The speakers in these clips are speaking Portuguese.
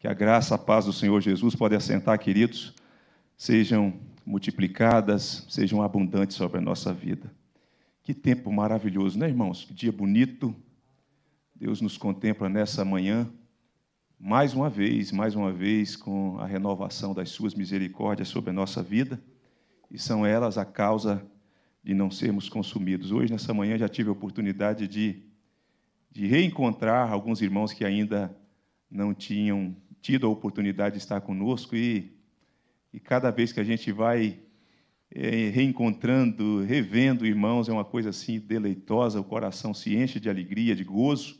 Que a graça, a paz do Senhor Jesus pode assentar, queridos, sejam multiplicadas, sejam abundantes sobre a nossa vida. Que tempo maravilhoso, né, irmãos? Que dia bonito. Deus nos contempla nessa manhã, mais uma vez, mais uma vez, com a renovação das suas misericórdias sobre a nossa vida, e são elas a causa de não sermos consumidos. Hoje, nessa manhã, já tive a oportunidade de, de reencontrar alguns irmãos que ainda não tinham tido a oportunidade de estar conosco e, e cada vez que a gente vai é, reencontrando, revendo irmãos, é uma coisa assim deleitosa, o coração se enche de alegria, de gozo,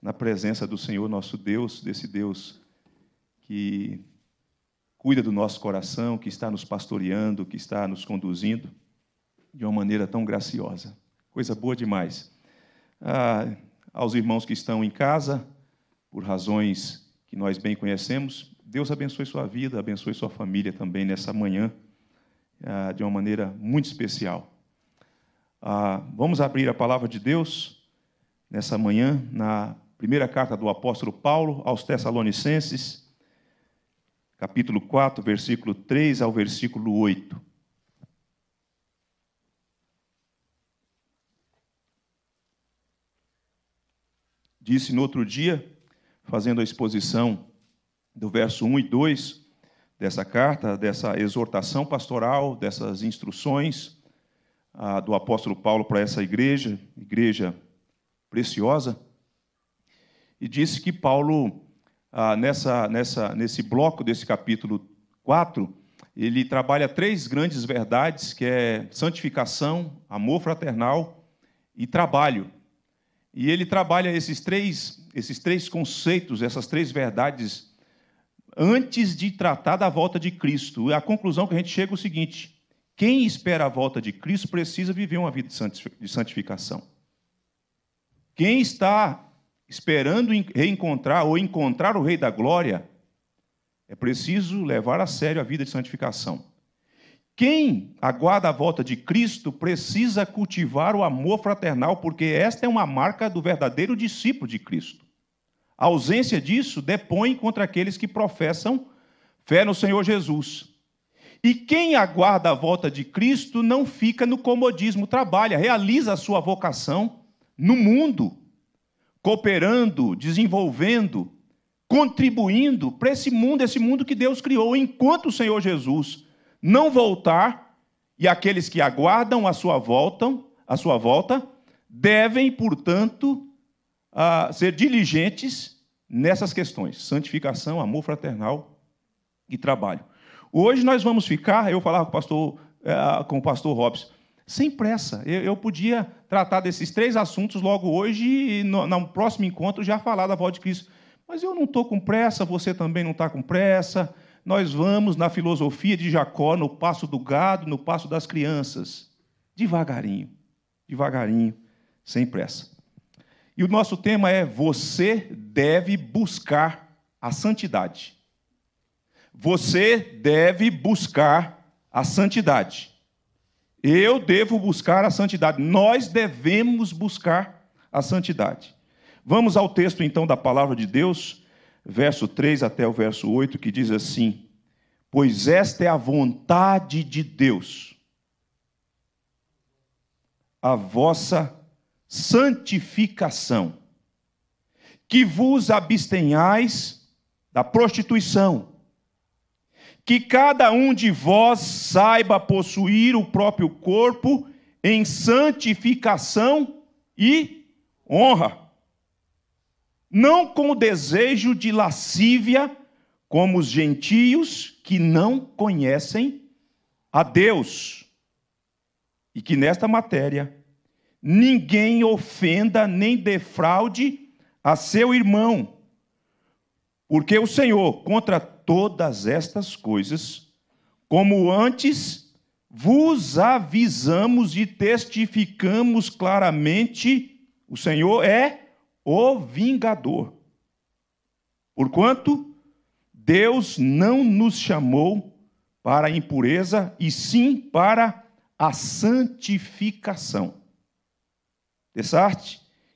na presença do Senhor nosso Deus, desse Deus que cuida do nosso coração, que está nos pastoreando, que está nos conduzindo de uma maneira tão graciosa. Coisa boa demais. Ah, aos irmãos que estão em casa, por razões que nós bem conhecemos. Deus abençoe sua vida, abençoe sua família também nessa manhã, ah, de uma maneira muito especial. Ah, vamos abrir a palavra de Deus nessa manhã, na primeira carta do apóstolo Paulo aos Tessalonicenses, capítulo 4, versículo 3 ao versículo 8. Disse no outro dia fazendo a exposição do verso 1 e 2 dessa carta, dessa exortação pastoral, dessas instruções ah, do apóstolo Paulo para essa igreja, igreja preciosa, e disse que Paulo, ah, nessa, nessa, nesse bloco desse capítulo 4, ele trabalha três grandes verdades, que é santificação, amor fraternal e trabalho. E ele trabalha esses três esses três conceitos, essas três verdades, antes de tratar da volta de Cristo. A conclusão que a gente chega é o seguinte: quem espera a volta de Cristo precisa viver uma vida de santificação. Quem está esperando reencontrar ou encontrar o Rei da Glória, é preciso levar a sério a vida de santificação. Quem aguarda a volta de Cristo precisa cultivar o amor fraternal, porque esta é uma marca do verdadeiro discípulo de Cristo. A ausência disso depõe contra aqueles que professam fé no Senhor Jesus. E quem aguarda a volta de Cristo não fica no comodismo, trabalha, realiza a sua vocação no mundo, cooperando, desenvolvendo, contribuindo para esse mundo, esse mundo que Deus criou, enquanto o Senhor Jesus não voltar, e aqueles que aguardam a sua volta, a sua volta, devem, portanto, a ser diligentes nessas questões: santificação, amor fraternal e trabalho. Hoje nós vamos ficar, eu falava com o pastor, eh, com o pastor Robson, sem pressa. Eu, podia tratar desses três assuntos logo hoje e no, no próximo encontro já falar da voz de Cristo. Mas eu não estou com pressa, você também não está com pressa. Nós vamos na filosofia de Jacó, no passo do gado, no passo das crianças. Devagarinho, devagarinho, sem pressa. E o nosso tema é: você deve buscar a santidade. Você deve buscar a santidade. Eu devo buscar a santidade. Nós devemos buscar a santidade. Vamos ao texto então da palavra de Deus, verso 3 até o verso 8, que diz assim: Pois esta é a vontade de Deus, a vossa santificação, que vos abstenhais da prostituição, que cada um de vós saiba possuir o próprio corpo em santificação e honra, não com o desejo de lascívia, como os gentios que não conhecem a Deus, e que nesta matéria ninguém ofenda nem defraude a seu irmão, porque o Senhor, contra todas estas coisas, como antes vos avisamos e testificamos claramente, o Senhor é o vingador. Porquanto Deus não nos chamou para a impureza, e sim para a santificação. Essa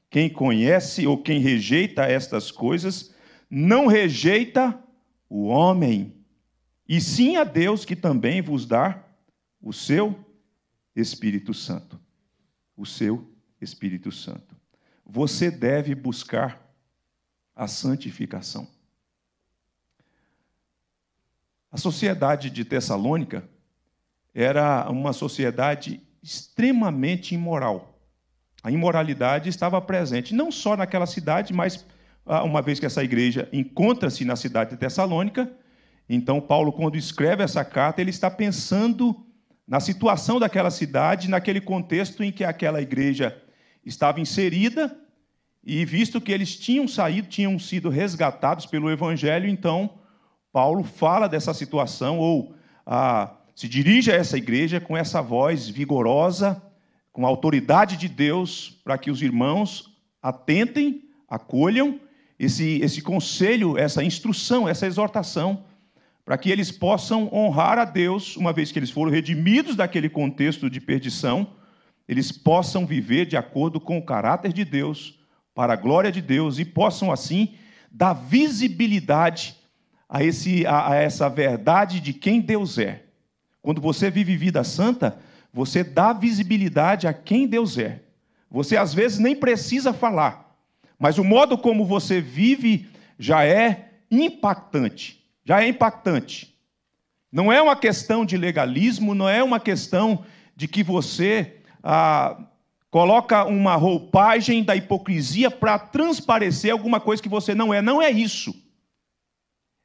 Quem conhece ou quem rejeita estas coisas, não rejeita o homem, e sim a Deus que também vos dá o seu Espírito Santo. O seu Espírito Santo. Você deve buscar a santificação. A sociedade de Tessalônica era uma sociedade extremamente imoral. A imoralidade estava presente, não só naquela cidade, mas ah, uma vez que essa igreja encontra-se na cidade de Tessalônica, então Paulo, quando escreve essa carta, ele está pensando na situação daquela cidade, naquele contexto em que aquela igreja estava inserida, e visto que eles tinham saído, tinham sido resgatados pelo evangelho, então Paulo fala dessa situação, ou ah, se dirige a essa igreja com essa voz vigorosa, com a autoridade de Deus, para que os irmãos atentem, acolham esse, esse conselho, essa instrução, essa exortação, para que eles possam honrar a Deus, uma vez que eles foram redimidos daquele contexto de perdição, eles possam viver de acordo com o caráter de Deus, para a glória de Deus, e possam, assim, dar visibilidade a, esse, a, a essa verdade de quem Deus é. Quando você vive vida santa, você dá visibilidade a quem Deus é. Você às vezes nem precisa falar, mas o modo como você vive já é impactante. Já é impactante. Não é uma questão de legalismo, não é uma questão de que você ah, coloca uma roupagem da hipocrisia para transparecer alguma coisa que você não é. Não é isso.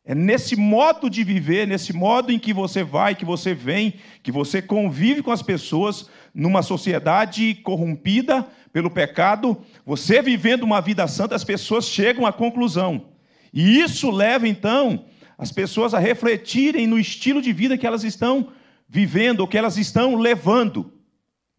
É nesse modo de viver, nesse modo em que você vai, que você vem, que você convive com as pessoas numa sociedade corrompida pelo pecado, você vivendo uma vida santa, as pessoas chegam à conclusão. E isso leva então as pessoas a refletirem no estilo de vida que elas estão vivendo, ou que elas estão levando.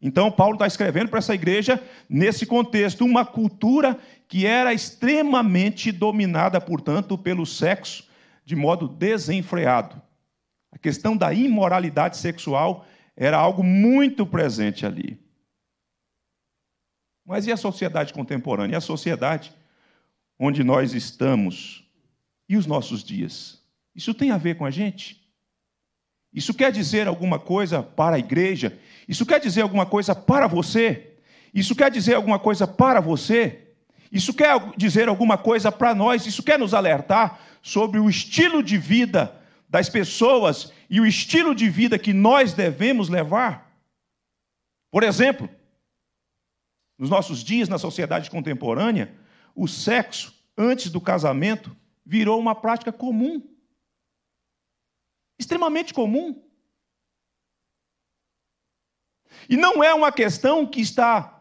Então, Paulo está escrevendo para essa igreja, nesse contexto, uma cultura que era extremamente dominada, portanto, pelo sexo de modo desenfreado. A questão da imoralidade sexual era algo muito presente ali. Mas e a sociedade contemporânea? E a sociedade onde nós estamos? E os nossos dias? Isso tem a ver com a gente? Isso quer dizer alguma coisa para a igreja? Isso quer dizer alguma coisa para você? Isso quer dizer alguma coisa para você? Isso quer dizer alguma coisa para nós? Isso quer nos alertar sobre o estilo de vida das pessoas e o estilo de vida que nós devemos levar? Por exemplo, nos nossos dias, na sociedade contemporânea, o sexo antes do casamento virou uma prática comum. Extremamente comum. E não é uma questão que está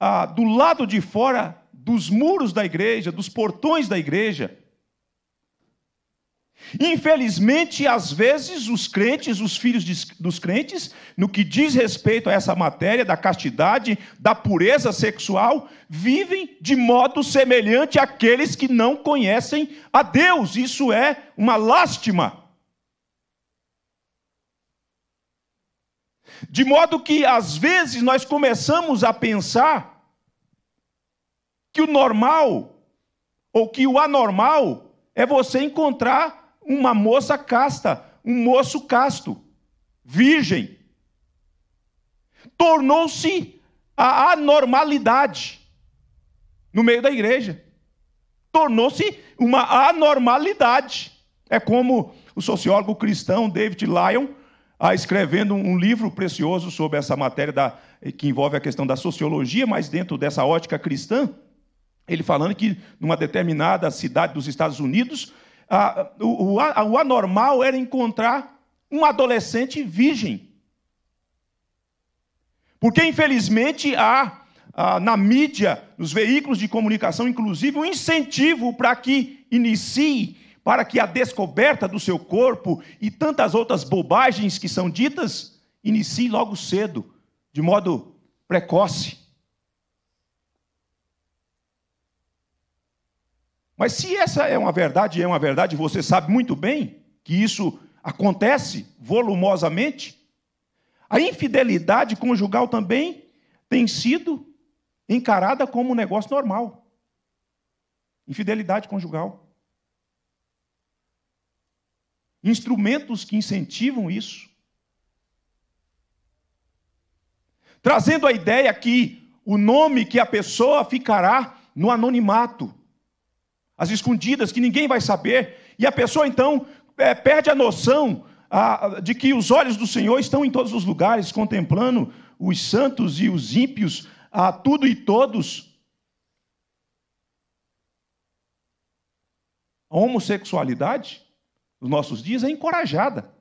ah, do lado de fora dos muros da igreja, dos portões da igreja. Infelizmente, às vezes, os crentes, os filhos dos crentes, no que diz respeito a essa matéria da castidade, da pureza sexual, vivem de modo semelhante àqueles que não conhecem a Deus. Isso é uma lástima. De modo que, às vezes, nós começamos a pensar que o normal ou que o anormal é você encontrar uma moça casta, um moço casto, virgem. Tornou-se a anormalidade no meio da igreja. Tornou-se uma anormalidade. É como o sociólogo cristão David Lyon, ah, escrevendo um livro precioso sobre essa matéria da, eh, que envolve a questão da sociologia, mas dentro dessa ótica cristã, ele falando que numa determinada cidade dos Estados Unidos, o, o anormal era encontrar um adolescente virgem. Porque, infelizmente, há na mídia, nos veículos de comunicação, inclusive, um incentivo para que inicie, para que a descoberta do seu corpo e tantas outras bobagens que são ditas inicie logo cedo, de modo precoce. Mas se essa é uma verdade, é uma verdade, você sabe muito bem que isso acontece volumosamente. A infidelidade conjugal também tem sido encarada como um negócio normal. Infidelidade conjugal. Instrumentos que incentivam isso. Trazendo a ideia que o nome que a pessoa ficará no anonimato às escondidas, que ninguém vai saber, e a pessoa então é, perde a noção a, de que os olhos do Senhor estão em todos os lugares, contemplando os santos e os ímpios, a tudo e todos. A homossexualidade, nos nossos dias, é encorajada.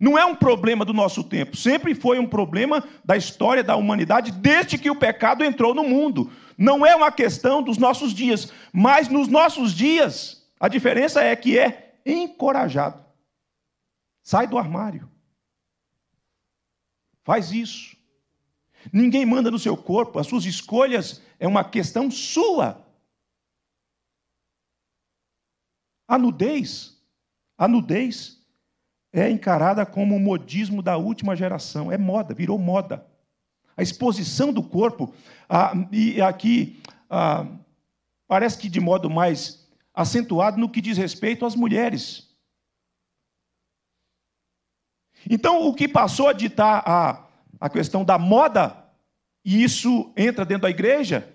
Não é um problema do nosso tempo, sempre foi um problema da história da humanidade, desde que o pecado entrou no mundo não é uma questão dos nossos dias, mas nos nossos dias, a diferença é que é encorajado. Sai do armário. Faz isso. Ninguém manda no seu corpo, as suas escolhas é uma questão sua. A nudez, a nudez é encarada como um modismo da última geração, é moda, virou moda a exposição do corpo, ah, e aqui ah, parece que de modo mais acentuado no que diz respeito às mulheres. Então, o que passou a ditar a, a questão da moda, e isso entra dentro da igreja,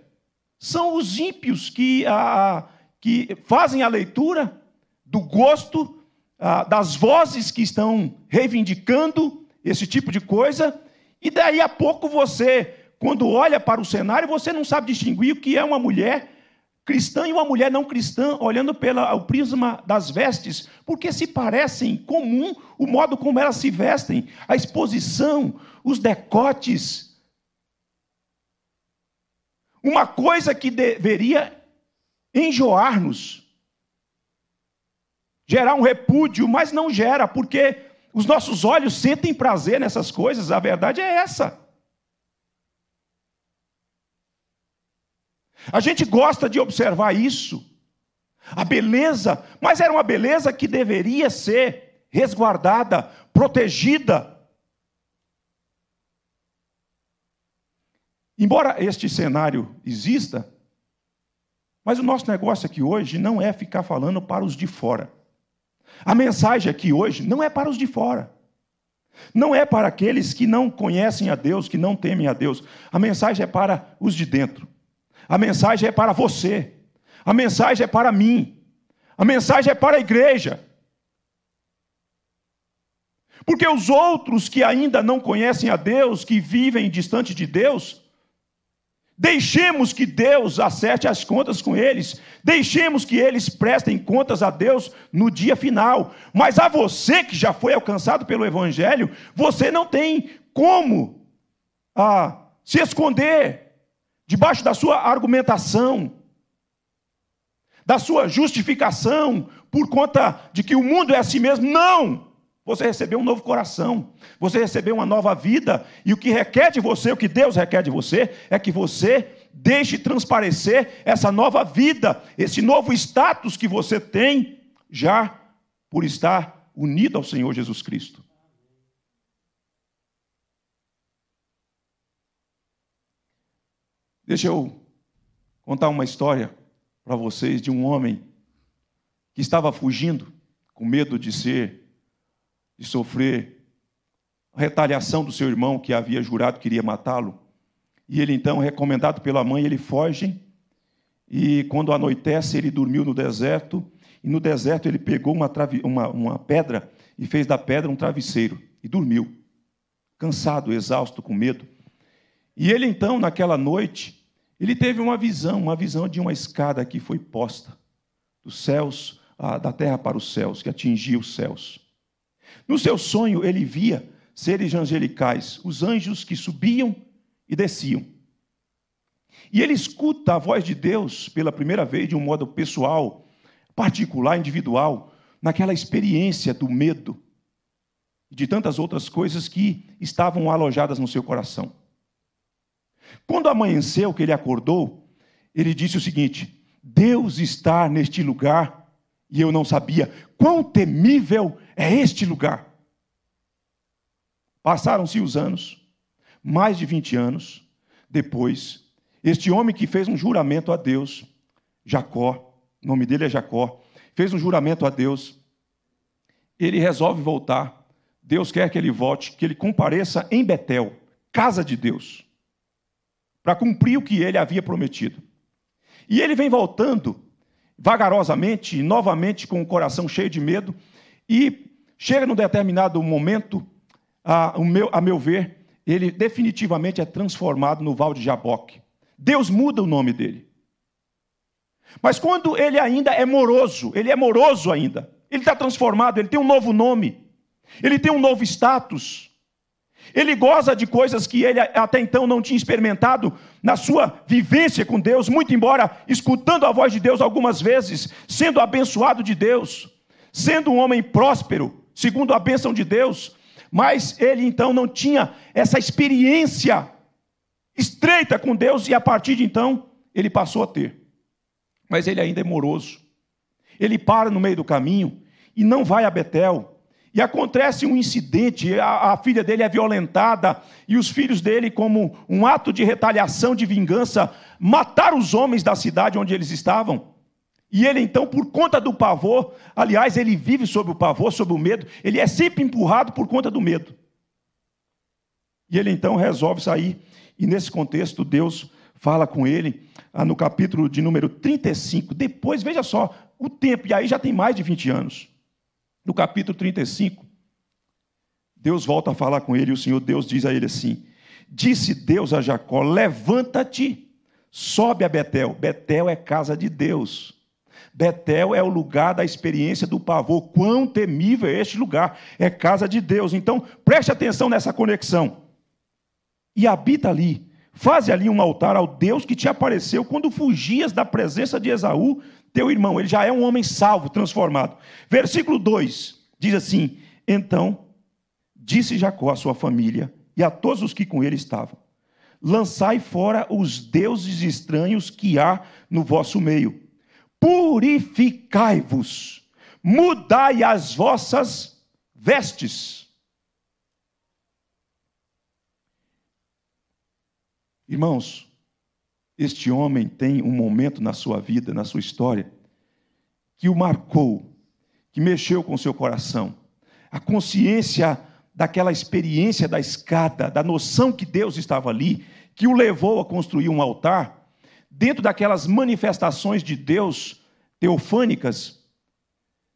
são os ímpios que, a, que fazem a leitura do gosto, a, das vozes que estão reivindicando esse tipo de coisa, e daí a pouco você, quando olha para o cenário, você não sabe distinguir o que é uma mulher cristã e uma mulher não cristã, olhando pelo prisma das vestes, porque se parecem comum o modo como elas se vestem, a exposição, os decotes. Uma coisa que deveria enjoar-nos, gerar um repúdio, mas não gera, porque os nossos olhos sentem prazer nessas coisas, a verdade é essa. A gente gosta de observar isso, a beleza, mas era uma beleza que deveria ser resguardada, protegida. Embora este cenário exista, mas o nosso negócio aqui hoje não é ficar falando para os de fora. A mensagem aqui hoje não é para os de fora. Não é para aqueles que não conhecem a Deus, que não temem a Deus. A mensagem é para os de dentro. A mensagem é para você. A mensagem é para mim. A mensagem é para a igreja. Porque os outros que ainda não conhecem a Deus, que vivem distante de Deus, Deixemos que Deus acerte as contas com eles, deixemos que eles prestem contas a Deus no dia final. Mas a você que já foi alcançado pelo Evangelho, você não tem como ah, se esconder debaixo da sua argumentação, da sua justificação por conta de que o mundo é a si mesmo. Não! Você recebeu um novo coração, você recebeu uma nova vida, e o que requer de você, o que Deus requer de você, é que você deixe transparecer essa nova vida, esse novo status que você tem, já por estar unido ao Senhor Jesus Cristo. Deixa eu contar uma história para vocês de um homem que estava fugindo com medo de ser de sofrer a retaliação do seu irmão que havia jurado que iria matá-lo. E ele então, recomendado pela mãe, ele foge. E quando anoitece, ele dormiu no deserto. E no deserto ele pegou uma, uma, uma pedra e fez da pedra um travesseiro e dormiu, cansado, exausto, com medo. E ele então, naquela noite, ele teve uma visão, uma visão de uma escada que foi posta dos céus, da terra para os céus, que atingia os céus. No seu sonho, ele via seres angelicais, os anjos que subiam e desciam. E ele escuta a voz de Deus pela primeira vez de um modo pessoal, particular, individual, naquela experiência do medo e de tantas outras coisas que estavam alojadas no seu coração. Quando amanheceu, que ele acordou, ele disse o seguinte: Deus está neste lugar e eu não sabia. Quão temível é este lugar. Passaram-se os anos, mais de 20 anos depois, este homem que fez um juramento a Deus, Jacó, o nome dele é Jacó, fez um juramento a Deus, ele resolve voltar. Deus quer que ele volte, que ele compareça em Betel, casa de Deus, para cumprir o que ele havia prometido. E ele vem voltando vagarosamente, novamente com o coração cheio de medo, e chega num determinado momento, a, meu, a meu ver, ele definitivamente é transformado no Val de Jaboque. Deus muda o nome dele. Mas quando ele ainda é moroso, ele é moroso ainda, ele está transformado, ele tem um novo nome, ele tem um novo status, ele goza de coisas que ele até então não tinha experimentado na sua vivência com Deus, muito embora escutando a voz de Deus algumas vezes, sendo abençoado de Deus, sendo um homem próspero, segundo a bênção de Deus, mas ele então não tinha essa experiência estreita com Deus e a partir de então ele passou a ter. Mas ele ainda é moroso. Ele para no meio do caminho e não vai a Betel. E acontece um incidente, a, a, filha dele é violentada, e os filhos dele, como um ato de retaliação, de vingança, mataram os homens da cidade onde eles estavam. E ele então, por conta do pavor, aliás, ele vive sob o pavor, sob o medo, ele é sempre empurrado por conta do medo. E ele então resolve sair, e nesse contexto, Deus fala com ele ah, no capítulo de número 35. Depois, veja só, o tempo, e aí já tem mais de 20 anos. No capítulo 35, Deus volta a falar com ele, e o Senhor Deus diz a ele assim: Disse Deus a Jacó: Levanta-te, sobe a Betel. Betel é casa de Deus. Betel é o lugar da experiência do pavor. Quão temível é este lugar! É casa de Deus. Então, preste atenção nessa conexão. E habita ali. Faze ali um altar ao Deus que te apareceu quando fugias da presença de Esaú, teu irmão. Ele já é um homem salvo, transformado. Versículo 2 diz assim: Então disse Jacó à sua família e a todos os que com ele estavam: Lançai fora os deuses estranhos que há no vosso meio purificai-vos, mudai as vossas vestes. Irmãos, este homem tem um momento na sua vida, na sua história, que o marcou, que mexeu com o seu coração. A consciência daquela experiência da escada, da noção que Deus estava ali, que o levou a construir um altar dentro daquelas manifestações de Deus teofânicas,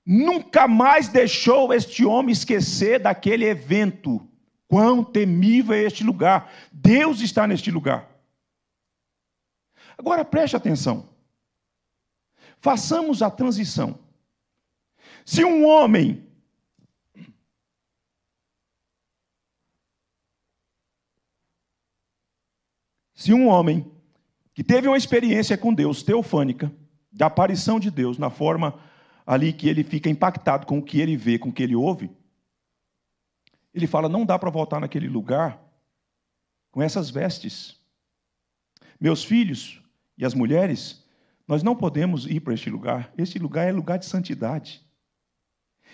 nunca mais deixou este homem esquecer daquele evento. Quão temível é este lugar! Deus está neste lugar. Agora preste atenção. Façamos a transição. Se um homem se um homem que teve uma experiência com Deus teofânica, da aparição de Deus na forma ali que ele fica impactado com o que ele vê, com o que ele ouve, ele fala: não dá para voltar naquele lugar com essas vestes. Meus filhos e as mulheres, nós não podemos ir para este lugar. Este lugar é lugar de santidade.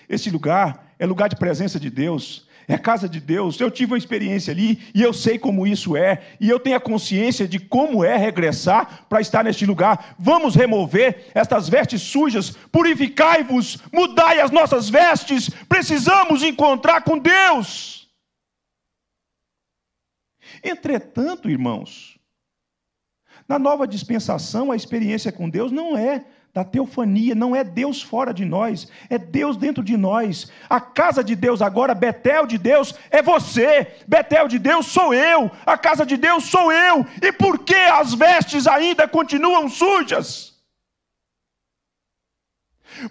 Este lugar é lugar de presença de Deus é a casa de Deus. Eu tive uma experiência ali e eu sei como isso é, e eu tenho a consciência de como é regressar para estar neste lugar. Vamos remover estas vestes sujas, purificai-vos, mudai as nossas vestes. Precisamos encontrar com Deus. Entretanto, irmãos, na nova dispensação, a experiência com Deus não é da teofania, não é Deus fora de nós, é Deus dentro de nós. A casa de Deus agora, Betel de Deus, é você. Betel de Deus sou eu. A casa de Deus sou eu. E por que as vestes ainda continuam sujas?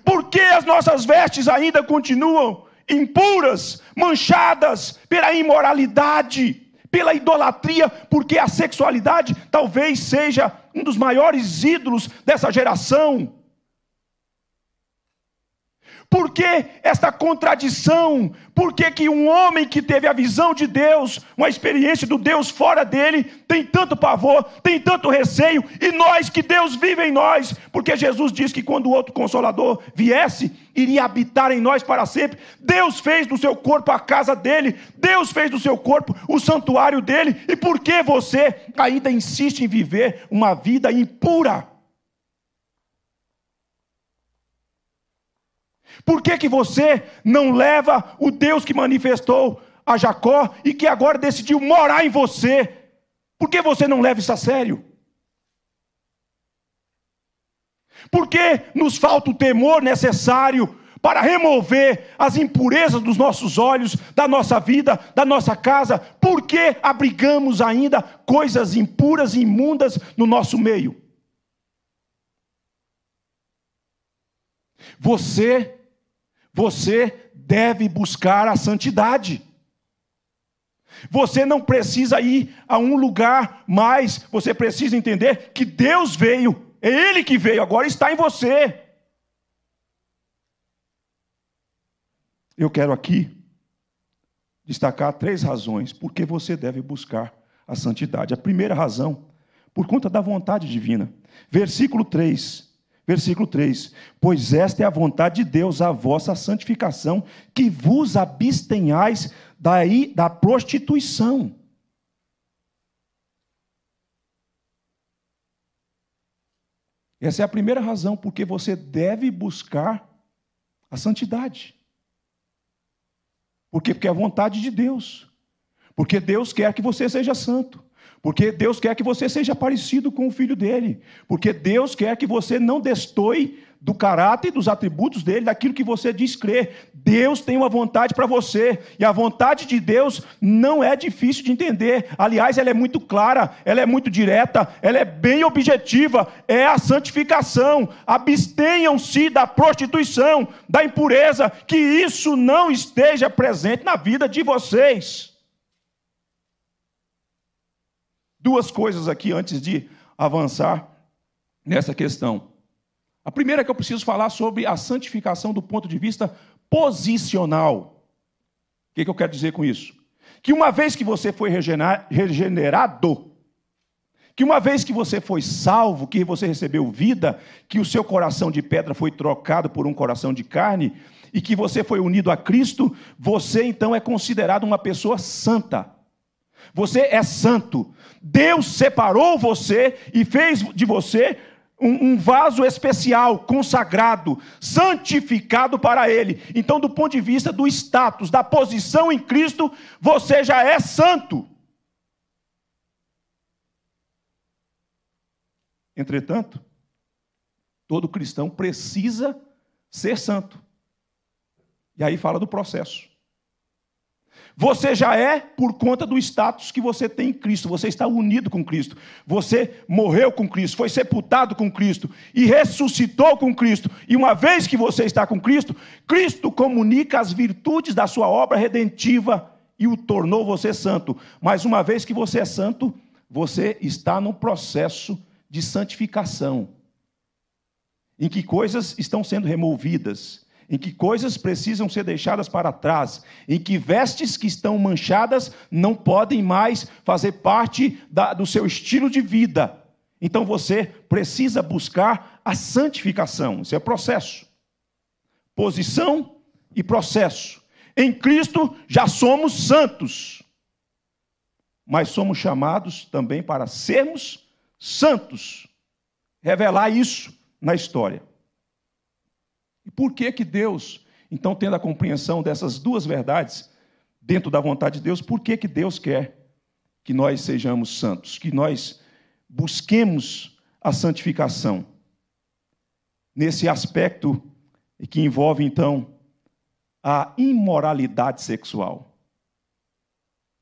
Por que as nossas vestes ainda continuam impuras, manchadas pela imoralidade, pela idolatria? Porque a sexualidade talvez seja um dos maiores ídolos dessa geração. Por que esta contradição? Por que, que um homem que teve a visão de Deus, uma experiência do Deus fora dele, tem tanto pavor, tem tanto receio, e nós que Deus vive em nós? Porque Jesus disse que quando o outro consolador viesse, iria habitar em nós para sempre. Deus fez do seu corpo a casa dele, Deus fez do seu corpo o santuário dele, e por que você ainda insiste em viver uma vida impura? Por que, que você não leva o Deus que manifestou a Jacó e que agora decidiu morar em você? Por que você não leva isso a sério? Por que nos falta o temor necessário para remover as impurezas dos nossos olhos, da nossa vida, da nossa casa? Por que abrigamos ainda coisas impuras e imundas no nosso meio? Você você deve buscar a santidade. Você não precisa ir a um lugar mais, você precisa entender que Deus veio, é Ele que veio, agora está em você. Eu quero aqui destacar três razões por que você deve buscar a santidade. A primeira razão, por conta da vontade divina. Versículo 3 Versículo 3: Pois esta é a vontade de Deus, a vossa santificação, que vos abstenhais daí da prostituição. Essa é a primeira razão porque você deve buscar a santidade. Por quê? Porque é a vontade de Deus. Porque Deus quer que você seja santo. Porque Deus quer que você seja parecido com o filho dele. Porque Deus quer que você não destoe do caráter, dos atributos dele, daquilo que você diz crer. Deus tem uma vontade para você. E a vontade de Deus não é difícil de entender. Aliás, ela é muito clara, ela é muito direta, ela é bem objetiva. É a santificação. Abstenham-se da prostituição, da impureza, que isso não esteja presente na vida de vocês. Duas coisas aqui antes de avançar nessa questão. A primeira é que eu preciso falar sobre a santificação do ponto de vista posicional. O que, é que eu quero dizer com isso? Que uma vez que você foi regenerado, que uma vez que você foi salvo, que você recebeu vida, que o seu coração de pedra foi trocado por um coração de carne, e que você foi unido a Cristo, você então é considerado uma pessoa santa. Você é santo. Deus separou você e fez de você um, um, vaso especial, consagrado, santificado para Ele. Então, do ponto de vista do status, da posição em Cristo, você já é santo. Entretanto, todo cristão precisa ser santo. E aí fala do processo. Você já é por conta do status que você tem em Cristo. Você está unido com Cristo. Você morreu com Cristo, foi sepultado com Cristo e ressuscitou com Cristo. E uma vez que você está com Cristo, Cristo comunica as virtudes da sua obra redentiva e o tornou você santo. Mas uma vez que você é santo, você está num processo de santificação, em que coisas estão sendo removidas em que coisas precisam ser deixadas para trás, em que vestes que estão manchadas não podem mais fazer parte da, do seu estilo de vida. Então você precisa buscar a santificação, isso é processo. Posição e processo. Em Cristo já somos santos, mas somos chamados também para sermos santos. Revelar isso na história. E por que que Deus, então, tendo a compreensão dessas duas verdades dentro da vontade de Deus, por que que Deus quer que nós sejamos santos, que nós busquemos a santificação? Nesse aspecto que envolve então a imoralidade sexual.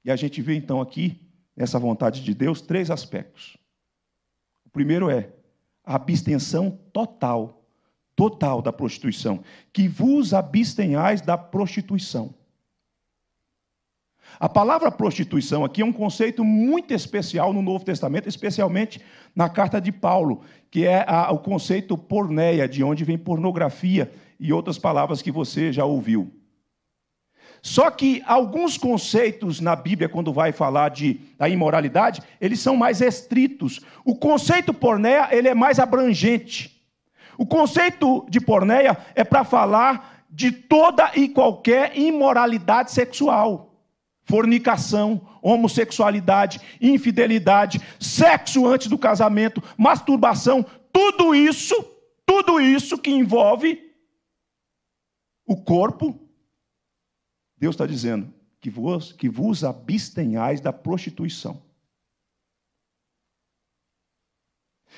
E a gente vê então aqui nessa vontade de Deus três aspectos. O primeiro é a abstenção total total da prostituição, que vos abstenhais da prostituição. A palavra prostituição aqui é um conceito muito especial no Novo Testamento, especialmente na carta de Paulo, que é a, o conceito porneia, de onde vem pornografia e outras palavras que você já ouviu. Só que alguns conceitos na Bíblia, quando vai falar de, da imoralidade, eles são mais restritos. O conceito porneia ele é mais abrangente. O conceito de porneia é para falar de toda e qualquer imoralidade sexual, fornicação, homossexualidade, infidelidade, sexo antes do casamento, masturbação, tudo isso, tudo isso que envolve o corpo. Deus está dizendo que vos, que vos abstenhais da prostituição.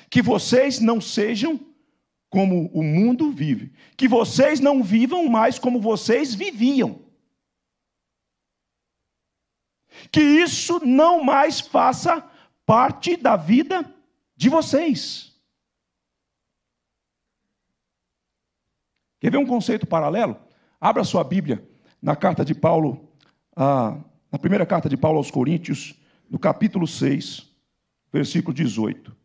Que vocês não sejam como o mundo vive, que vocês não vivam mais como vocês viviam. Que isso não mais faça parte da vida de vocês. Quer ver um conceito paralelo? Abra sua Bíblia na carta de Paulo, na primeira carta de Paulo aos Coríntios, no capítulo 6, versículo 18.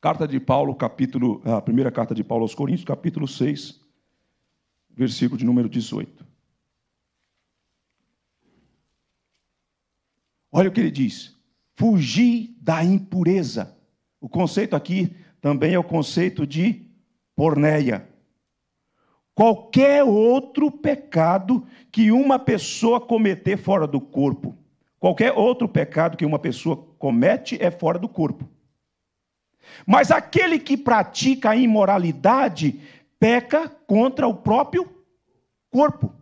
Carta de Paulo, capítulo, ah, a primeira carta de Paulo aos Coríntios, capítulo 6, versículo de número 18. Olha o que ele diz: fugir da impureza. O conceito aqui também é o conceito de porneia. Qualquer outro pecado que uma pessoa cometer fora do corpo. Qualquer outro pecado que uma pessoa comete é fora do corpo. Mas aquele que pratica a imoralidade peca contra o próprio corpo.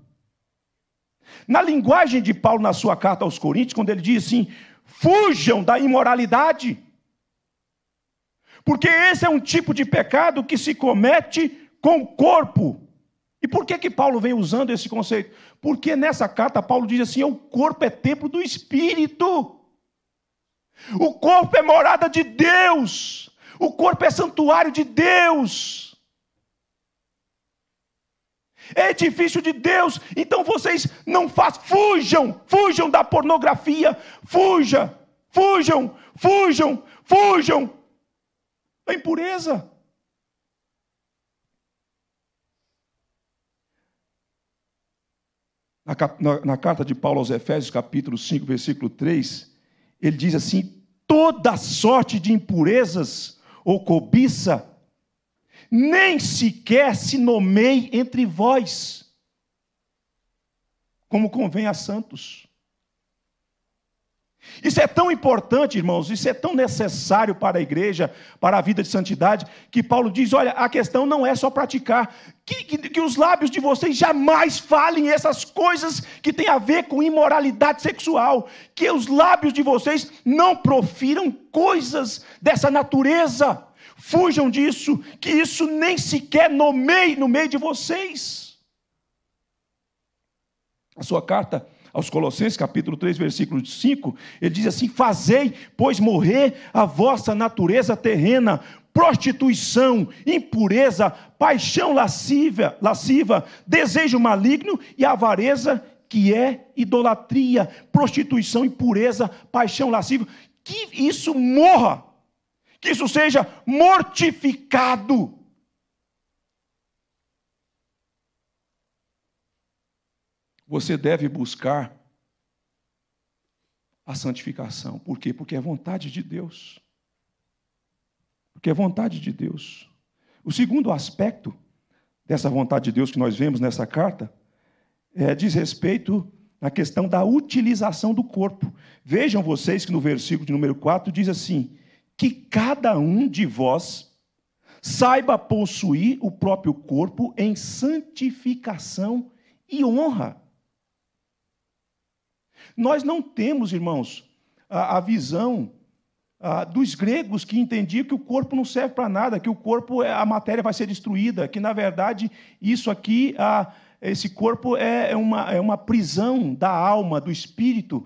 Na linguagem de Paulo, na sua carta aos Coríntios, quando ele diz assim: fujam da imoralidade. Porque esse é um tipo de pecado que se comete com o corpo. E por que que Paulo vem usando esse conceito? Porque nessa carta Paulo diz assim: o corpo é templo do espírito. O corpo é morada de Deus. O corpo é santuário de Deus. É edifício de Deus. Então vocês não façam. Fujam, fujam da pornografia. Fuja, fujam, fujam, fujam da impureza. Na, na, na, carta de Paulo aos Efésios, capítulo 5, versículo 3, ele diz assim: toda sorte de impurezas ou cobiça, nem sequer se nomeie entre vós, como convém a santos. Isso é tão importante, irmãos, isso é tão necessário para a igreja, para a vida de santidade, que Paulo diz: olha, a questão não é só praticar, que, que, que, os lábios de vocês jamais falem essas coisas que têm a ver com imoralidade sexual, que os lábios de vocês não profiram coisas dessa natureza, fujam disso, que isso nem sequer nomeie no meio de vocês. A sua carta aos Colossenses, capítulo 3, versículo 5, ele diz assim: Fazei, pois, morrer a vossa natureza terrena, prostituição, impureza, paixão lasciva, lasciva desejo maligno e avareza, que é idolatria, prostituição, impureza, paixão lasciva. Que isso morra, que isso seja mortificado você deve buscar a santificação. Por quê? Porque é vontade de Deus. Porque é vontade de Deus. O segundo aspecto dessa vontade de Deus que nós vemos nessa carta é, diz respeito à questão da utilização do corpo. Vejam vocês que no versículo de número 4 diz assim: que cada um de vós saiba possuir o próprio corpo em santificação e honra, nós não temos, irmãos, a, a visão a, dos gregos que entendiam que o corpo não serve para nada, que o corpo, é, a matéria vai ser destruída, que na verdade isso aqui, a, esse corpo é, é uma, é uma prisão da alma, do espírito.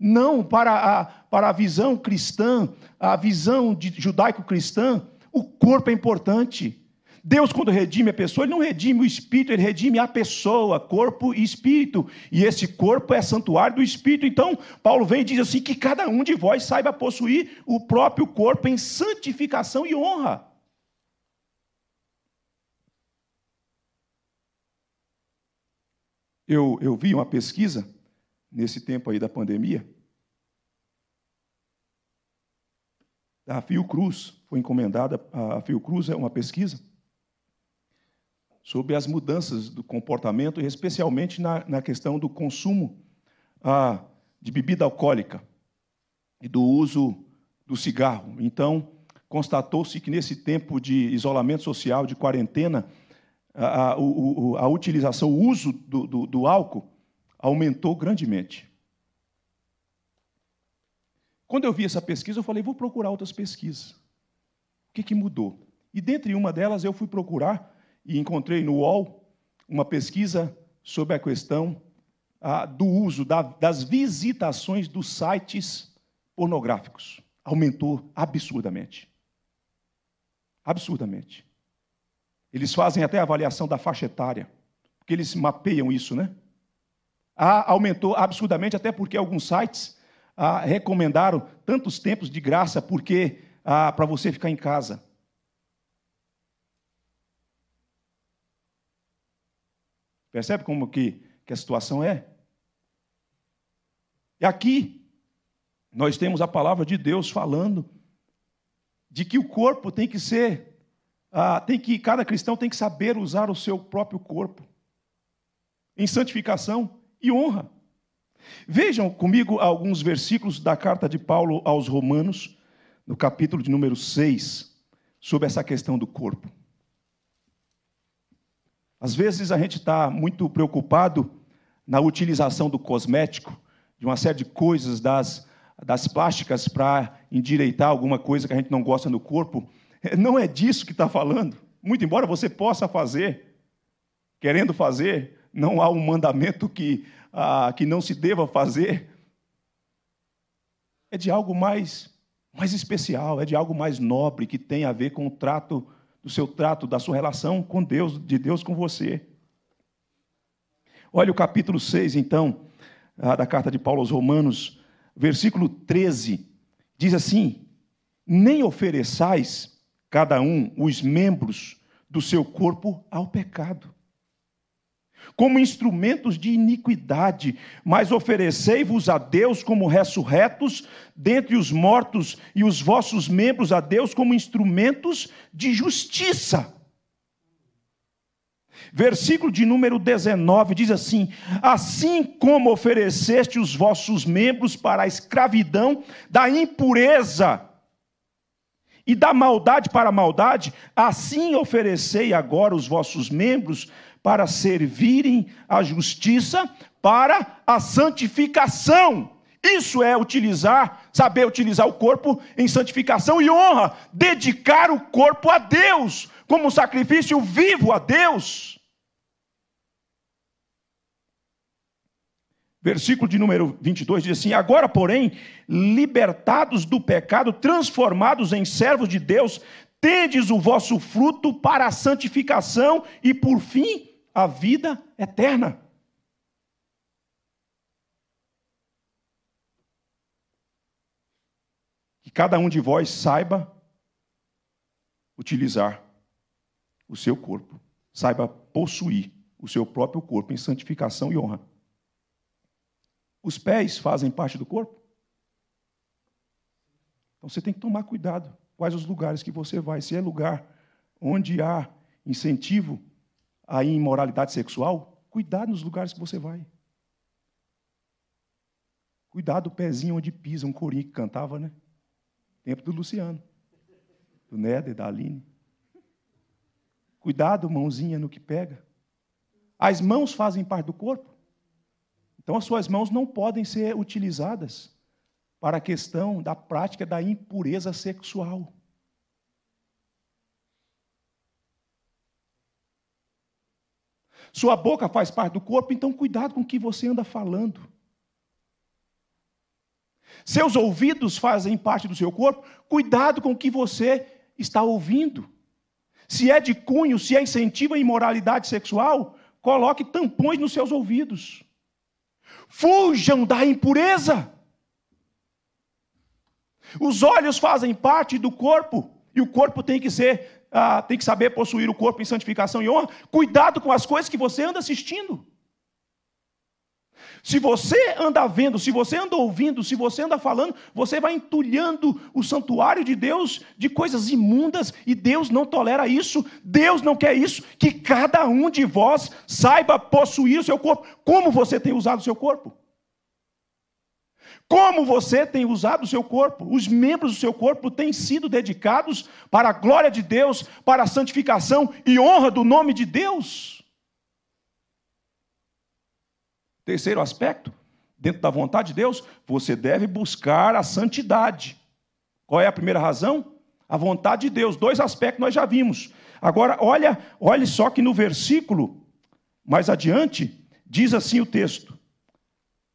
Não, para a, para a visão cristã, a visão judaico-cristã, o corpo é importante. Deus, quando redime a pessoa, ele não redime o espírito, ele redime a pessoa, corpo e espírito. E esse corpo é santuário do espírito. Então, Paulo vem e diz assim: que cada um de vós saiba possuir o próprio corpo em santificação e honra. Eu, eu vi uma pesquisa nesse tempo aí da pandemia. da Fiocruz, foi encomendada a Fiocruz, é uma pesquisa, sobre as mudanças do comportamento, especialmente na, na questão do consumo ah, de bebida alcoólica e do uso do cigarro. Então, constatou-se que nesse tempo de isolamento social, de quarentena, a, a, a utilização, o uso do, do, do álcool aumentou grandemente. Quando eu vi essa pesquisa, eu falei, vou procurar outras pesquisas. O que, que mudou? E dentre uma delas, eu fui procurar e encontrei no UOL uma pesquisa sobre a questão ah, do uso da, das visitações dos sites pornográficos. Aumentou absurdamente. Absurdamente. Eles fazem até avaliação da faixa etária, porque eles mapeiam isso, né? Ah, aumentou absurdamente, até porque alguns sites ah, recomendaram tantos tempos de graça porque ah, para você ficar em casa. Percebe como que, que a situação é? E aqui nós temos a palavra de Deus falando de que o corpo tem que ser, ah, tem que cada cristão tem que saber usar o seu próprio corpo em santificação e honra. Vejam comigo alguns versículos da carta de Paulo aos Romanos, no capítulo de número 6, sobre essa questão do corpo. Às vezes a gente está muito preocupado na utilização do cosmético, de uma série de coisas das, das plásticas para endireitar alguma coisa que a gente não gosta no corpo. É, não é disso que está falando. Muito embora você possa fazer, querendo fazer, não há um mandamento que, ah, que não se deva fazer. É de algo mais, mais especial, é de algo mais nobre, que tem a ver com o trato do seu trato, da sua relação com Deus, de Deus com você. Olha o capítulo 6, então, ah, da carta de Paulo aos Romanos, versículo 13, diz assim: Nem ofereçais cada um os membros do seu corpo ao pecado, como instrumentos de iniquidade, mas oferecei-vos a Deus como ressurretos dentre os mortos, e os vossos membros a Deus como instrumentos de justiça. Versículo de número 19 diz assim: Assim como ofereceste os vossos membros para a escravidão da impureza e da maldade para a maldade, assim oferecei agora os vossos membros para servirem a justiça, para a santificação. Isso é utilizar, saber utilizar o corpo em santificação e honra, dedicar o corpo a Deus, como um sacrifício vivo a Deus. Versículo de número 22 diz assim: Agora, porém, libertados do pecado, transformados em servos de Deus, tendes o vosso fruto para a santificação e, por fim, a vida eterna. Que cada um de vós saiba utilizar o seu corpo, saiba possuir o seu próprio corpo em santificação e honra. Os pés fazem parte do corpo? Então você tem que tomar cuidado quais os lugares que você vai. Se é lugar onde há incentivo à imoralidade sexual, cuidado nos lugares que você vai. Cuidado o pezinho onde pisa, um corinho que cantava, né? Tempo do Luciano, do Néder, da Aline. Cuidado, mãozinha, no que pega. As mãos fazem parte do corpo. Então, as suas mãos não podem ser utilizadas para a questão da prática da impureza sexual. Sua boca faz parte do corpo, então cuidado com o que você anda falando. Seus ouvidos fazem parte do seu corpo, cuidado com o que você está ouvindo. Se é de cunho, se é incentivo à imoralidade sexual, coloque tampões nos seus ouvidos. Fujam da impureza. Os olhos fazem parte do corpo e o corpo tem que ser, ah, tem que saber possuir o corpo em santificação e honra. Cuidado com as coisas que você anda assistindo. Se você anda vendo, se você anda ouvindo, se você anda falando, você vai entulhando o santuário de Deus de coisas imundas e Deus não tolera isso, Deus não quer isso, que cada um de vós saiba possuir o seu corpo. Como você tem usado o seu corpo? Como você tem usado o seu corpo? Os membros do seu corpo têm sido dedicados para a glória de Deus, para a santificação e honra do nome de Deus? Terceiro aspecto, dentro da vontade de Deus, você deve buscar a santidade. Qual é a primeira razão? A vontade de Deus. Dois aspectos nós já vimos. Agora, olha, olhe só que no versículo mais adiante, diz assim o texto: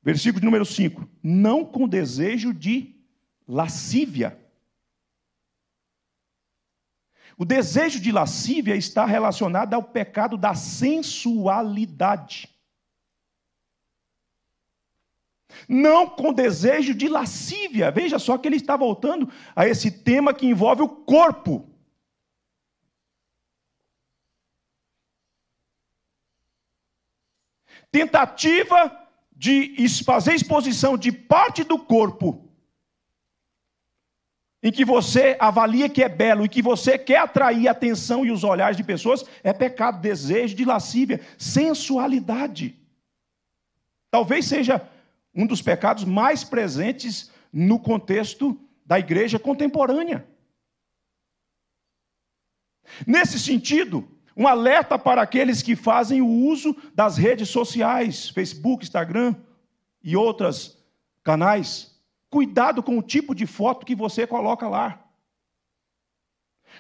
Versículo de número 5: Não com desejo de lascívia. O desejo de lascívia está relacionado ao pecado da sensualidade. Não com desejo de lascívia. Veja só que ele está voltando a esse tema que envolve o corpo. Tentativa de fazer exposição de parte do corpo em que você avalia que é belo e que você quer atrair a atenção e os olhares de pessoas, é pecado, desejo de lascívia, sensualidade. Talvez seja um dos pecados mais presentes no contexto da igreja contemporânea. Nesse sentido, um alerta para aqueles que fazem o uso das redes sociais, Facebook, Instagram e outros canais. Cuidado com o tipo de foto que você coloca lá.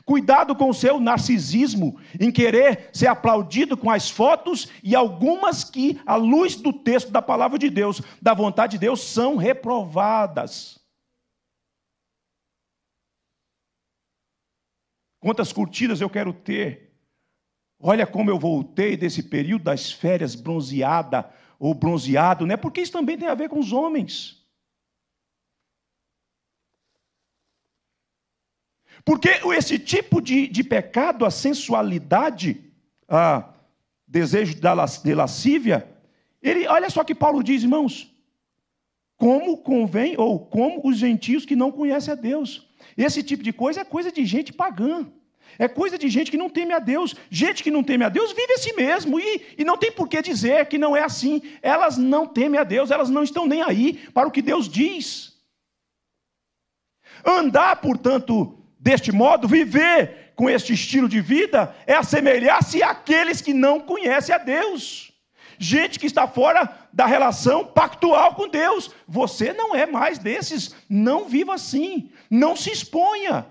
Cuidado com o seu narcisismo em querer ser aplaudido com as fotos e algumas que, à luz do texto da palavra de Deus, da vontade de Deus, são reprovadas. Quantas curtidas eu quero ter? Olha como eu voltei desse período das férias bronzeada ou bronzeado, né? Porque isso também tem a ver com os homens. Porque esse tipo de, de pecado, a sensualidade, a desejo de lascívia, ele, olha só que Paulo diz, irmãos, como convém, ou como os gentios que não conhecem a Deus. Esse tipo de coisa é coisa de gente pagã. É coisa de gente que não teme a Deus. Gente que não teme a Deus vive a si mesmo e, e não tem por que dizer que não é assim. Elas não temem a Deus, elas não estão nem aí para o que Deus diz. Andar, portanto, deste modo, viver com este estilo de vida, é assemelhar-se àqueles que não conhecem a Deus. Gente que está fora da relação pactual com Deus. Você não é mais desses. Não viva assim. Não se exponha.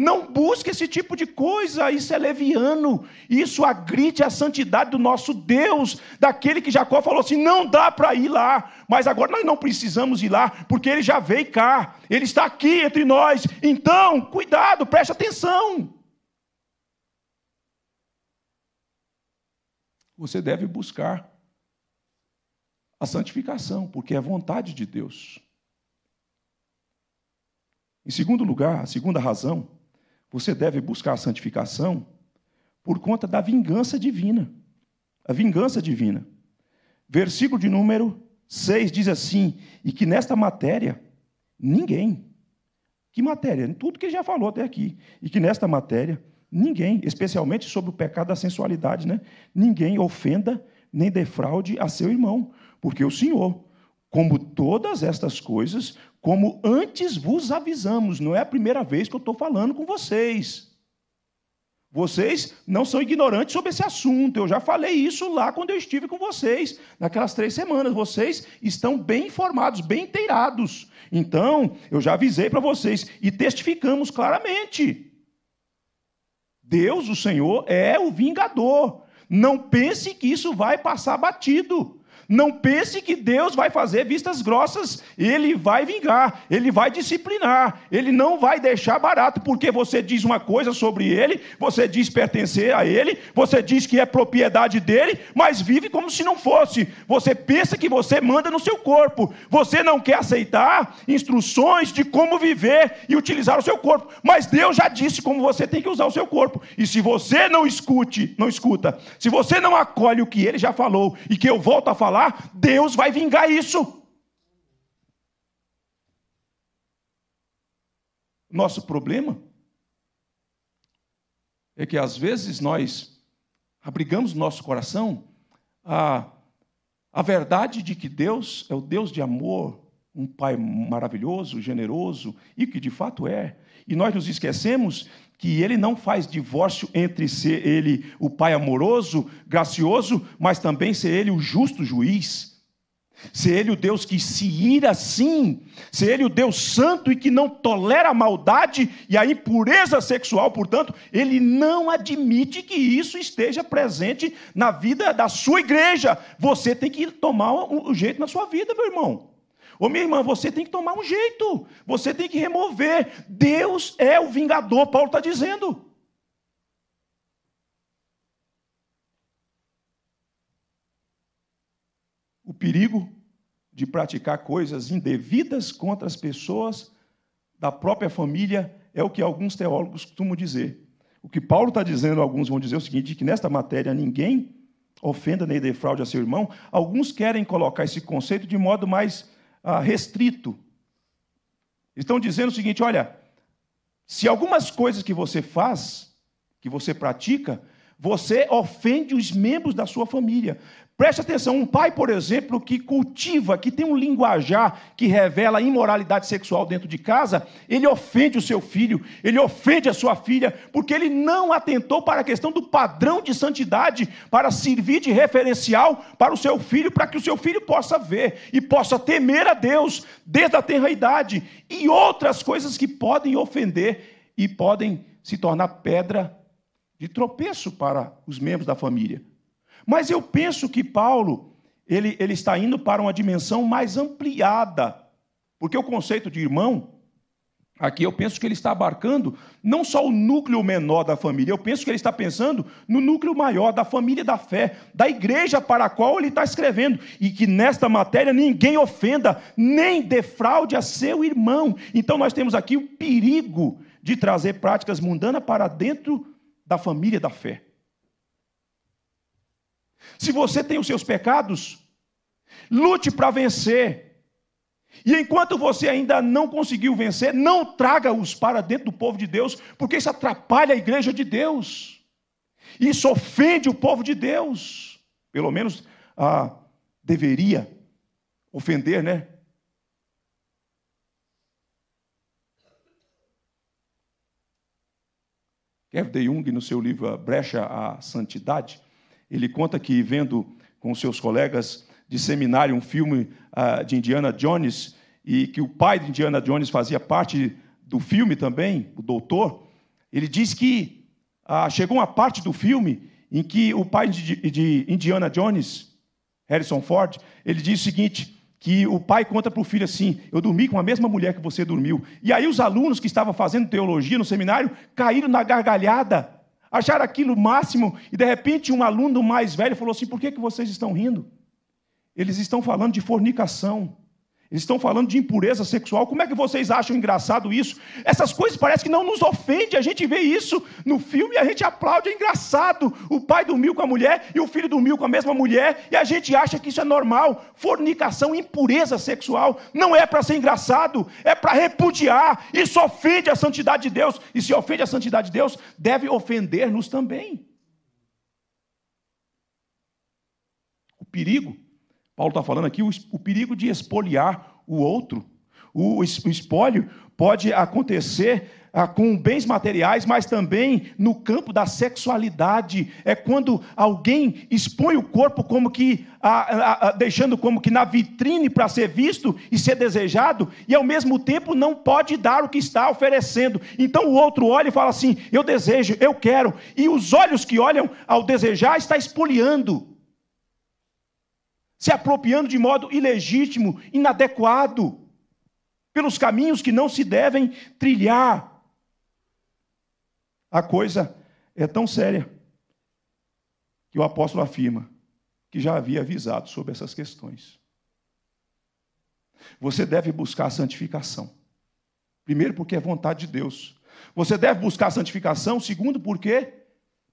Não busque esse tipo de coisa, isso é leviano, isso agride a santidade do nosso Deus, daquele que Jacó falou assim: não dá para ir lá, mas agora nós não precisamos ir lá, porque ele já veio cá, ele está aqui entre nós. Então, cuidado, preste atenção. Você deve buscar a santificação, porque é vontade de Deus. Em segundo lugar, a segunda razão você deve buscar a santificação por conta da vingança divina. A vingança divina. Versículo de número 6 diz assim: E que nesta matéria, ninguém. Que matéria? Tudo que ele já falou até aqui. E que nesta matéria, ninguém, especialmente sobre o pecado da sensualidade, né? ninguém ofenda nem defraude a seu irmão, porque o Senhor, como todas estas coisas, como antes vos avisamos. Não é a primeira vez que eu estou falando com vocês. Vocês não são ignorantes sobre esse assunto. Eu já falei isso lá quando eu estive com vocês, naquelas três semanas. Vocês estão bem informados, bem inteirados. Então, eu já avisei para vocês e testificamos claramente. Deus, o Senhor, é o vingador. Não pense que isso vai passar batido. Não pense que Deus vai fazer vistas grossas. Ele vai vingar, ele vai disciplinar, ele não vai deixar barato, porque você diz uma coisa sobre ele, você diz pertencer a ele, você diz que é propriedade dele, mas vive como se não fosse. Você pensa que você manda no seu corpo, você não quer aceitar instruções de como viver e utilizar o seu corpo, mas Deus já disse como você tem que usar o seu corpo. E se você não escute, não escuta, se você não acolhe o que ele já falou e que eu volto a falar, Deus vai vingar isso. Nosso problema é que às vezes nós abrigamos nosso coração a, a verdade de que Deus é o Deus de amor, um Pai maravilhoso, generoso, e que de fato é. E nós nos esquecemos que ele não faz divórcio entre ser ele o pai amoroso, gracioso, mas também ser ele o justo juiz. Ser ele o Deus que se ira sim, ser ele o Deus santo e que não tolera a maldade e a impureza sexual, portanto, ele não admite que isso esteja presente na vida da sua igreja. Você tem que tomar o jeito na sua vida, meu irmão. Ô minha irmã, você tem que tomar um jeito, você tem que remover. Deus é o vingador, Paulo está dizendo. O perigo de praticar coisas indevidas contra as pessoas da própria família é o que alguns teólogos costumam dizer. O que Paulo está dizendo, alguns vão dizer o seguinte: que nesta matéria ninguém ofenda nem defraude a seu irmão. Alguns querem colocar esse conceito de modo mais ah, restrito. estão dizendo o seguinte: olha, se algumas coisas que você faz, que você pratica, você ofende os membros da sua família. Preste atenção, um pai, por exemplo, que cultiva, que tem um linguajar que revela imoralidade sexual dentro de casa, ele ofende o seu filho, ele ofende a sua filha, porque ele não atentou para a questão do padrão de santidade para servir de referencial para o seu filho, para que o seu filho possa ver e possa temer a Deus desde a tenra idade e outras coisas que podem ofender e podem se tornar pedra de tropeço para os membros da família. Mas eu penso que Paulo ele, ele está indo para uma dimensão mais ampliada, porque o conceito de irmão Aqui eu penso que ele está abarcando não só o núcleo menor da família, eu penso que ele está pensando no núcleo maior da família da fé, da igreja para a qual ele está escrevendo, e que nesta matéria ninguém ofenda, nem defraude a seu irmão. Então nós temos aqui o perigo de trazer práticas mundanas para dentro da família da fé. Se você tem os seus pecados, lute para vencer. E enquanto você ainda não conseguiu vencer, não traga-os para dentro do povo de Deus, porque isso atrapalha a igreja de Deus. Isso ofende o povo de Deus. Pelo menos ah, deveria ofender, né? Kenneth de Jung, no seu livro A Brecha à Santidade, ele conta que, vendo com seus colegas de seminário um filme uh, de Indiana Jones, e que o pai de Indiana Jones fazia parte do filme também, o doutor, ele diz que ah, chegou uma parte do filme em que o pai de, de Indiana Jones, Harrison Ford, ele diz o seguinte: que o pai conta para o filho assim: Eu dormi com a mesma mulher que você dormiu. E aí os alunos que estavam fazendo teologia no seminário caíram na gargalhada, acharam aquilo máximo, e de repente um aluno mais velho falou assim: Por que, que vocês estão rindo? Eles estão falando de fornicação. Eles estão falando de impureza sexual. Como é que vocês acham engraçado isso? Essas coisas parecem que não nos ofende. A gente vê isso no filme e a gente aplaude, é engraçado. O pai dormiu com a mulher e o filho dormiu com a mesma mulher e a gente acha que isso é normal. Fornicação, impureza sexual não é para ser engraçado, é para repudiar. Isso ofende a santidade de Deus. E se ofende a santidade de Deus, deve ofender-nos também. O perigo Paulo está falando aqui, o, o perigo de espoliar o outro. O, o espólio pode acontecer ah, com bens materiais, mas também no campo da sexualidade. É quando alguém expõe o corpo como que ah, ah, ah deixando como que na vitrine para ser visto e ser desejado, e ao mesmo tempo não pode dar o que está oferecendo. Então o outro olha e fala assim: Eu desejo, eu quero. E os olhos que olham ao desejar está espoliando se apropriando de modo ilegítimo, inadequado, pelos caminhos que não se devem trilhar. A coisa é tão séria que o apóstolo afirma que já havia avisado sobre essas questões. Você deve buscar a santificação. Primeiro, porque é vontade de Deus. Você deve buscar a santificação. Segundo, porque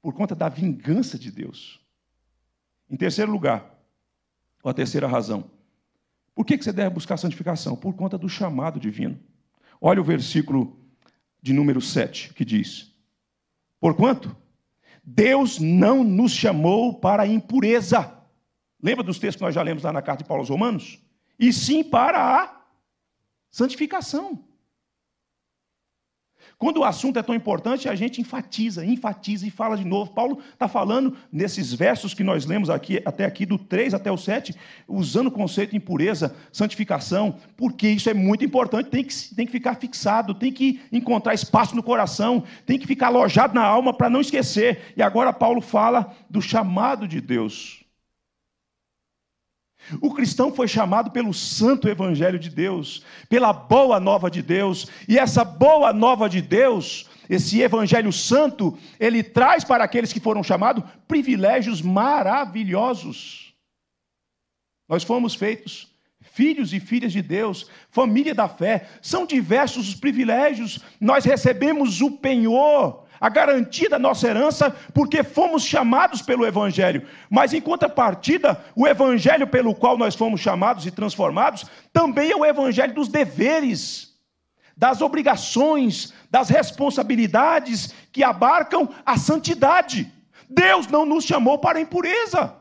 por conta da vingança de Deus. Em terceiro lugar, uma terceira razão. Por que você deve buscar santificação? Por conta do chamado divino. Olha o versículo de número 7 que diz: Porquanto Deus não nos chamou para a impureza. Lembra dos textos que nós já lemos lá na carta de Paulo aos Romanos? E sim para a santificação. Quando o assunto é tão importante, a gente enfatiza, enfatiza e fala de novo. Paulo está falando nesses versos que nós lemos aqui até aqui, do 3 até o 7, usando o conceito de impureza, santificação, porque isso é muito importante, tem que, tem que ficar fixado, tem que encontrar espaço no coração, tem que ficar alojado na alma para não esquecer. E agora Paulo fala do chamado de Deus o cristão foi chamado pelo santo evangelho de Deus, pela boa nova de Deus, e essa boa nova de Deus, esse evangelho santo, ele traz para aqueles que foram chamados privilégios maravilhosos. Nós fomos feitos filhos e filhas de Deus, família da fé, são diversos os privilégios, nós recebemos o penhor a garantia da nossa herança, porque fomos chamados pelo Evangelho. Mas, em contrapartida, o Evangelho pelo qual nós fomos chamados e transformados também é o Evangelho dos deveres, das obrigações, das responsabilidades que abarcam a santidade. Deus não nos chamou para a impureza.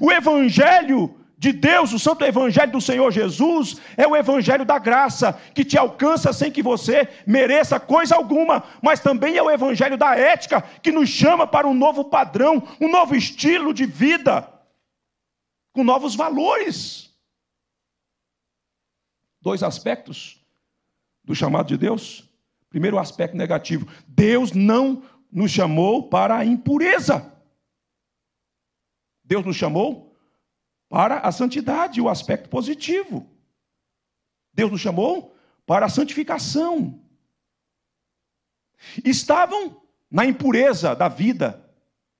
O Evangelho de Deus, o Santo Evangelho do Senhor Jesus, é o Evangelho da graça, que te alcança sem que você mereça coisa alguma, mas também é o Evangelho da ética, que nos chama para um novo padrão, um novo estilo de vida, com novos valores. Dois aspectos do chamado de Deus. Primeiro aspecto negativo: Deus não nos chamou para a impureza. Deus nos chamou para a santidade, o aspecto positivo. Deus nos chamou para a santificação. Estavam na impureza da vida,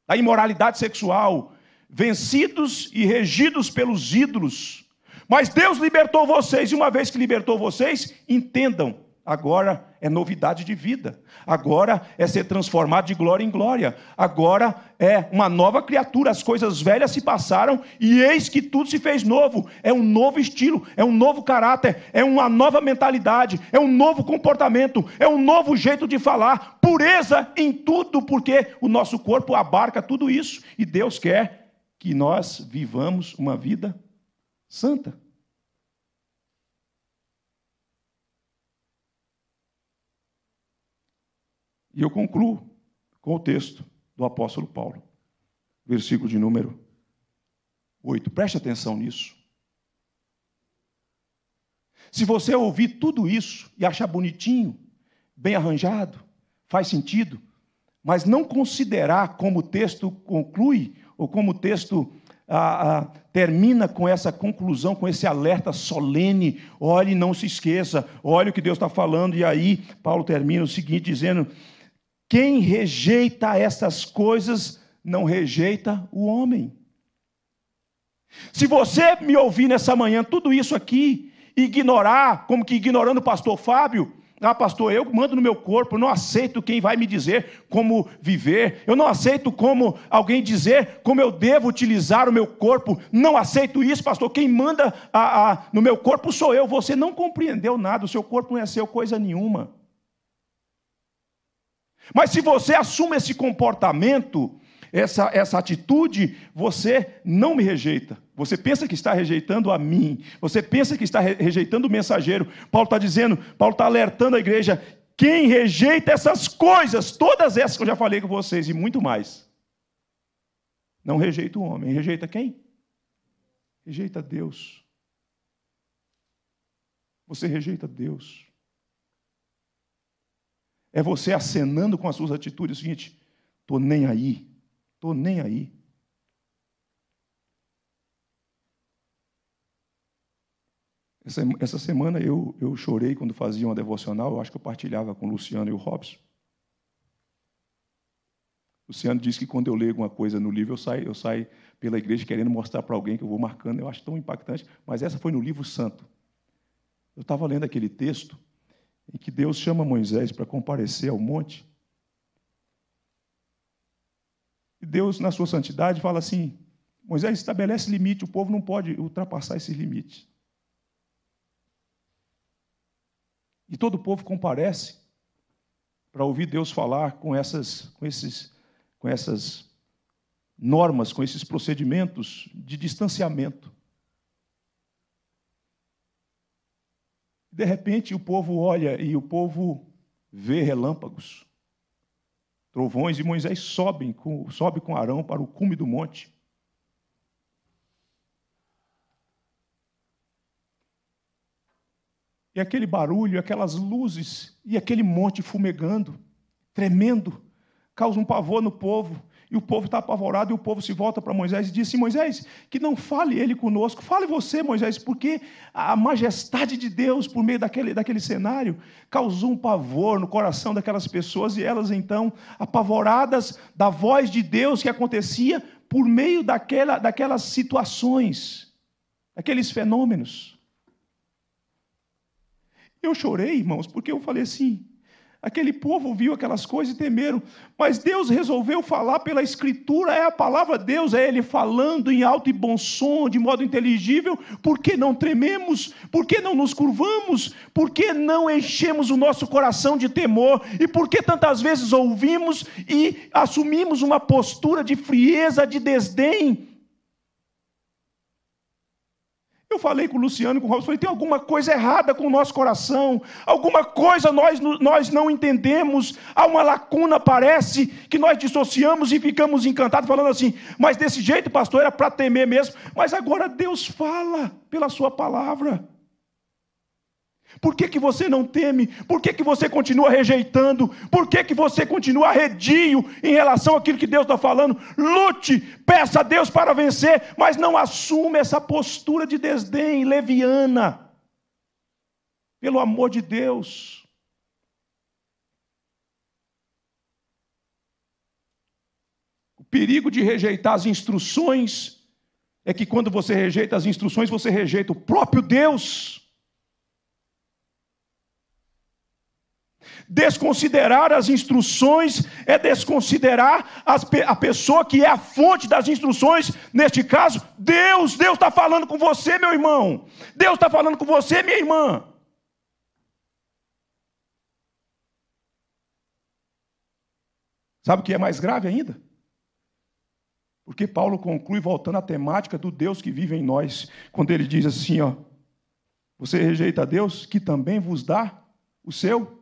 da imoralidade sexual, vencidos e regidos pelos ídolos. Mas Deus libertou vocês, e uma vez que libertou vocês, entendam Agora é novidade de vida. Agora é ser transformado de glória em glória. Agora é uma nova criatura. As coisas velhas se passaram e eis que tudo se fez novo. É um novo estilo, é um novo caráter, é uma nova mentalidade, é um novo comportamento, é um novo jeito de falar. Pureza em tudo, porque o nosso corpo abarca tudo isso e Deus quer que nós vivamos uma vida santa. E eu concluo com o texto do apóstolo Paulo, versículo de número 8. Preste atenção nisso. Se você ouvir tudo isso e achar bonitinho, bem arranjado, faz sentido, mas não considerar como o texto conclui ou como o texto ah, ah, termina com essa conclusão, com esse alerta solene: olhe, não se esqueça, olhe o que Deus está falando. E aí, Paulo termina o seguinte, dizendo: quem rejeita essas coisas não rejeita o homem. Se você me ouvir nessa manhã, tudo isso aqui, ignorar, como que ignorando o pastor Fábio, ah, pastor, eu mando no meu corpo, eu não aceito quem vai me dizer como viver, eu não aceito como alguém dizer como eu devo utilizar o meu corpo, não aceito isso, pastor. Quem manda a, a, no meu corpo sou eu. Você não compreendeu nada, o seu corpo não é seu coisa nenhuma. Mas se você assume esse comportamento, essa, essa atitude, você não me rejeita. Você pensa que está rejeitando a mim. Você pensa que está rejeitando o mensageiro. Paulo está dizendo, Paulo está alertando a igreja: quem rejeita essas coisas, todas essas que eu já falei com vocês e muito mais, não rejeita o homem. Rejeita quem? Rejeita Deus. Você rejeita Deus. É você acenando com as suas atitudes é o tô estou nem aí, estou nem aí. Essa, essa semana eu, eu chorei quando fazia uma devocional, eu acho que eu partilhava com o Luciano e o Robson. Luciano disse que quando eu leio alguma coisa no livro, eu saio, eu saio pela igreja querendo mostrar para alguém que eu vou marcando, eu acho tão impactante, mas essa foi no livro santo. Eu estava lendo aquele texto em que Deus chama Moisés para comparecer ao monte. E Deus, na sua santidade, fala assim: Moisés estabelece limite, o povo não pode ultrapassar esses limites. E todo o povo comparece para ouvir Deus falar com essas, com, esses, com essas normas, com esses procedimentos de distanciamento. De repente o povo olha e o povo vê relâmpagos, trovões, e Moisés sobe com, sobe com Arão para o cume do monte. E aquele barulho, aquelas luzes e aquele monte fumegando, tremendo, causa um pavor no povo. E o povo está apavorado, e o povo se volta para Moisés e diz assim: Moisés, que não fale ele conosco, fale você, Moisés, porque a majestade de Deus, por meio daquele, daquele cenário, causou um pavor no coração daquelas pessoas, e elas então, apavoradas da voz de Deus que acontecia por meio daquela, daquelas situações, daqueles fenômenos. Eu chorei, irmãos, porque eu falei assim: Aquele povo viu aquelas coisas e temeram. Mas Deus resolveu falar pela Escritura, é a palavra de Deus, é Ele falando em alto e bom som, de modo inteligível. Por que não trememos? Por que não nos curvamos? Por que não enchemos o nosso coração de temor? E por que tantas vezes ouvimos e assumimos uma postura de frieza, de desdém? Eu falei com o Luciano, com o Robson, falei, tem alguma coisa errada com o nosso coração, alguma coisa nós, nós não entendemos, há uma lacuna, parece, que nós dissociamos e ficamos encantados, falando assim, mas desse jeito, pastor, era para temer mesmo, mas agora Deus fala pela sua palavra. Por que, que você não teme? Por que, que você continua rejeitando? Por que, que você continua redio em relação àquilo que Deus está falando? Lute, peça a Deus para vencer, mas não assume essa postura de desdém leviana. Pelo amor de Deus. O perigo de rejeitar as instruções é que quando você rejeita as instruções, você rejeita o próprio Deus. Desconsiderar as instruções é desconsiderar as, a pessoa que é a fonte das instruções, neste caso, Deus. Deus está falando com você, meu irmão. Deus está falando com você, minha irmã. Sabe o que é mais grave ainda? Porque Paulo conclui voltando à temática do Deus que vive em nós, quando ele diz assim, ó: Você rejeita Deus, que também vos dá o seu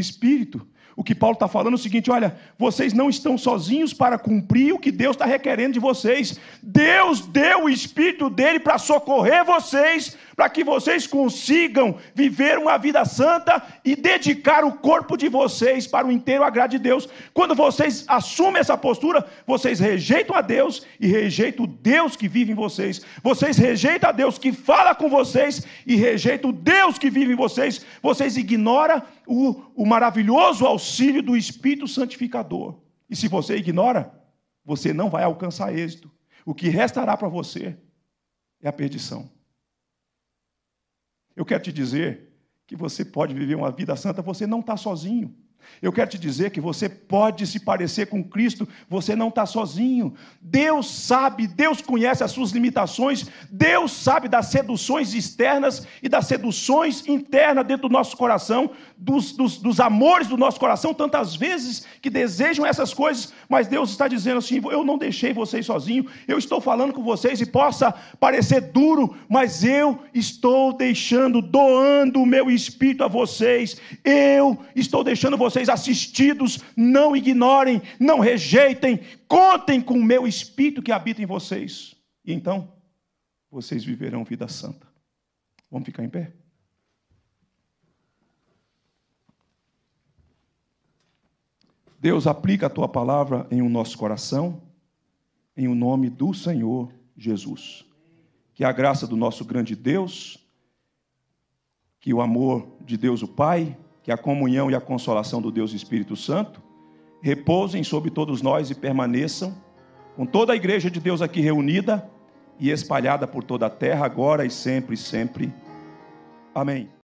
espírito. O que Paulo está falando é o seguinte: olha, vocês não estão sozinhos para cumprir o que Deus está requerendo de vocês. Deus deu o Espírito dele para socorrer vocês para que vocês consigam viver uma vida santa e dedicar o corpo de vocês para o inteiro agrado de Deus. Quando vocês assumem essa postura, vocês rejeitam a Deus e rejeitam o Deus que vive em vocês. Vocês rejeitam a Deus que fala com vocês e rejeitam o Deus que vive em vocês. Vocês ignoram o, o maravilhoso auxílio do Espírito Santificador. E se você ignora, você não vai alcançar êxito. O que restará para você é a perdição. Eu quero te dizer que você pode viver uma vida santa, você não está sozinho. Eu quero te dizer que você pode se parecer com Cristo, você não está sozinho. Deus sabe, Deus conhece as suas limitações, Deus sabe das seduções externas e das seduções internas dentro do nosso coração, dos, dos, dos amores do nosso coração, tantas vezes que desejam essas coisas, mas Deus está dizendo assim: eu não deixei vocês sozinhos, eu estou falando com vocês e possa parecer duro, mas eu estou deixando, doando o meu espírito a vocês, eu estou deixando vocês vocês assistidos, não ignorem, não rejeitem, contem com o meu espírito que habita em vocês. E então, vocês viverão vida santa. Vamos ficar em pé? Deus aplica a tua palavra em o nosso coração, em o nome do Senhor Jesus. Que a graça do nosso grande Deus, que o amor de Deus o Pai, que a comunhão e a consolação do Deus Espírito Santo repousem sobre todos nós e permaneçam com toda a igreja de Deus aqui reunida e espalhada por toda a terra, agora e sempre, sempre. Amém.